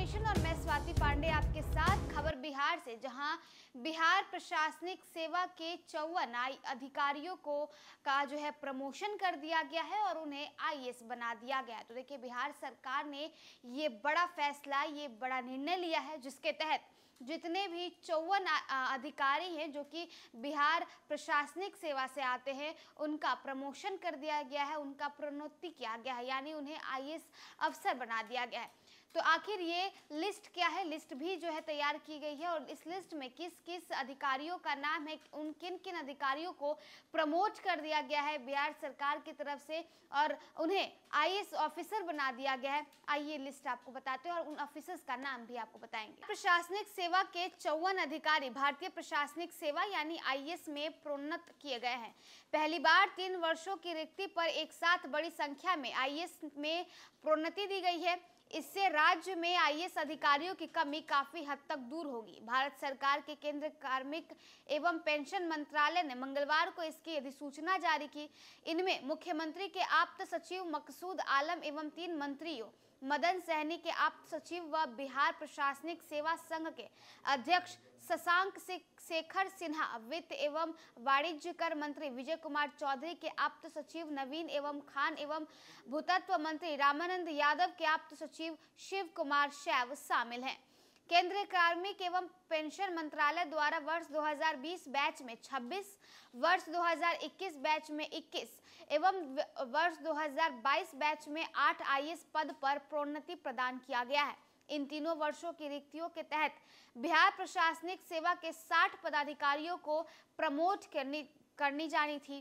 nation और मैं स्वाति पांडे आपके साथ खबर बिहार से जहां बिहार प्रशासनिक सेवा के चौवन आई अधिकारियों को का जो है प्रमोशन कर दिया गया है और उन्हें आईएएस बना दिया गया है तो देखिए बिहार सरकार ने ये बड़ा फैसला ये बड़ा निर्णय लिया है जिसके तहत जितने भी चौवन अधिकारी हैं जो कि बिहार प्रशासनिक सेवा से आते हैं उनका प्रमोशन कर दिया गया है उनका उन्नति किया गया है यानी उन्हें आई अफसर बना दिया गया है तो आखिर ये लिस्ट क्या है लिस्ट भी जो है तैयार की गई है और इस लिस्ट में किस किस अधिकारियों का नाम है उन किन किन अधिकारियों को प्रमोट कर दिया गया है बिहार सरकार की तरफ से और उन्हें आई ऑफिसर बना दिया गया है आइए लिस्ट आपको बताते हैं और उन ऑफिसर्स का नाम भी आपको बताएंगे प्रशासनिक सेवा के चौवन अधिकारी भारतीय प्रशासनिक सेवा यानी आई में प्रोन्नत किए गए हैं पहली बार तीन वर्षों की रिक्ति पर एक साथ बड़ी संख्या में आई में प्रोन्नति दी गई है इससे राज्य में आईएएस अधिकारियों की कमी काफी हद तक दूर होगी भारत सरकार के केंद्र कार्मिक एवं पेंशन मंत्रालय ने मंगलवार को इसकी अधिसूचना जारी की इनमें मुख्यमंत्री के आप्त सचिव मकसूद आलम एवं तीन मंत्रियों मदन सहनी के आप्त सचिव व बिहार प्रशासनिक सेवा संघ के अध्यक्ष शशांक से, शेखर सिन्हा वित्त एवं वाणिज्य कर मंत्री विजय कुमार चौधरी के आप्त सचिव नवीन एवं खान एवं भूतत्व मंत्री रामानंद यादव के आप्त सचिव शिव कुमार शैव शामिल हैं केंद्रीय कार्मिक एवं पेंशन मंत्रालय द्वारा वर्ष 2020 बैच में 26, वर्ष 2021 बैच में 21 एवं वर्ष 2022 बैच में 8 आईएएस पद पर प्रोन्नति प्रदान किया गया है इन तीनों वर्षों की रिक्तियों के तहत बिहार प्रशासनिक सेवा के 60 पदाधिकारियों को प्रमोट करनी करनी जानी थी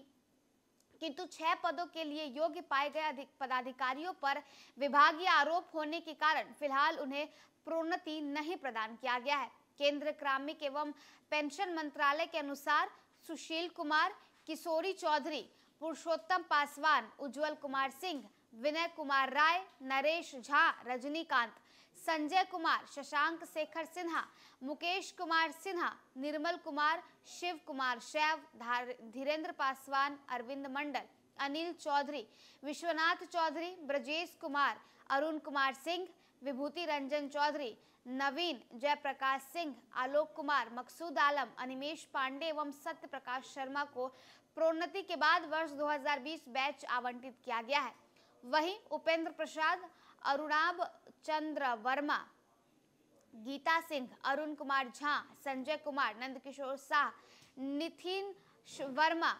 किंतु छह पदों के लिए योग्य पाए गए पदाधिकारियों पर विभागीय आरोप होने के कारण फिलहाल उन्हें प्रोन्नति नहीं प्रदान किया गया है केंद्र क्रामिक एवं पेंशन मंत्रालय के अनुसार सुशील कुमार किशोरी चौधरी पुरुषोत्तम पासवान उज्जवल कुमार सिंह विनय कुमार राय नरेश झा रजनीकांत संजय कुमार शशांक शेखर सिन्हा मुकेश कुमार सिन्हा निर्मल कुमार शिव कुमार शैव धीरेन्द्र पासवान अरविंद मंडल अनिल चौधरी विश्वनाथ चौधरी ब्रजेश कुमार अरुण कुमार सिंह विभूति रंजन चौधरी नवीन जयप्रकाश सिंह आलोक कुमार मकसूद आलम अनिमेश पांडे एवं सत्य प्रकाश शर्मा को प्रोन्नति के बाद वर्ष 2020 बैच आवंटित किया गया है वहीं उपेंद्र प्रसाद अरुणाब चंद्र वर्मा गीता सिंह अरुण कुमार झा संजय कुमार नंदकिशोर शाह नितिन वर्मा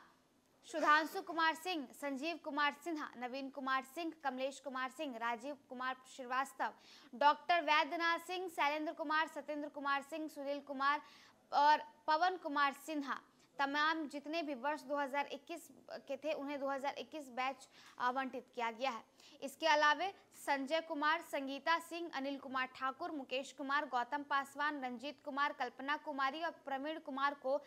सुधांशु कुमार सिंह संजीव कुमार सिन्हा नवीन कुमार सिंह कमलेश कुमार सिंह राजीव कुमार श्रीवास्तव डॉक्टर वैद्यनाथ सिंह शैलेंद्र कुमार सत्येंद्र कुमार सिंह सुनील कुमार और पवन कुमार सिन्हा तमाम जितने भी वर्ष 2021 के थे उन्हें 2021 बैच आवंटित किया गया है इसके अलावे संजय कुमार संगीता सिंह अनिल कुमार ठाकुर मुकेश कुमार गौतम पासवान रंजीत कुमार कल्पना कुमारी और प्रवीण कुमार को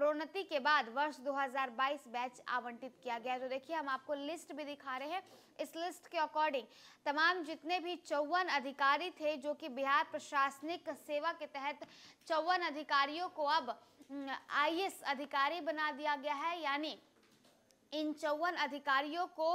प्रोन्नति के बाद वर्ष 2022 बैच आवंटित किया गया जो तो देखिए हम आपको लिस्ट भी दिखा रहे हैं इस लिस्ट के अकॉर्डिंग तमाम जितने भी चौवन अधिकारी थे जो कि बिहार प्रशासनिक सेवा के तहत चौवन अधिकारियों को अब आई अधिकारी बना दिया गया है यानी इन चौवन अधिकारियों को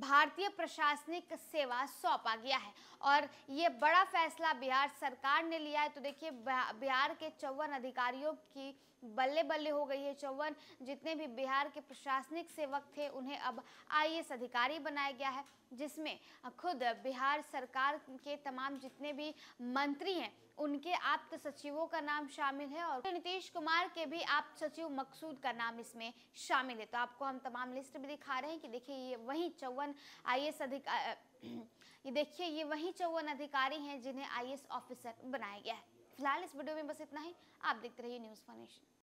भारतीय प्रशासनिक सेवा सौंपा गया है और ये बड़ा फैसला बिहार सरकार ने लिया है तो देखिए बिहार के चौवन अधिकारियों की बल्ले बल्ले हो गई है चौवन जितने भी बिहार के प्रशासनिक सेवक थे उन्हें अब आई अधिकारी बनाया गया है जिसमें खुद बिहार सरकार के तमाम जितने भी मंत्री हैं उनके आप्त सचिवों का नाम शामिल है और नीतीश कुमार के भी आप सचिव मकसूद का नाम इसमें शामिल है तो आपको हम तमाम लिस्ट भी दिखा रहे हैं कि देखिए ये वही चौवन चौवन आई एस ये देखिए ये वही चौवन अधिकारी हैं जिन्हें आई ऑफिसर बनाया गया है फिलहाल इस वीडियो में बस इतना ही आप देखते रहिए न्यूज़ फॉर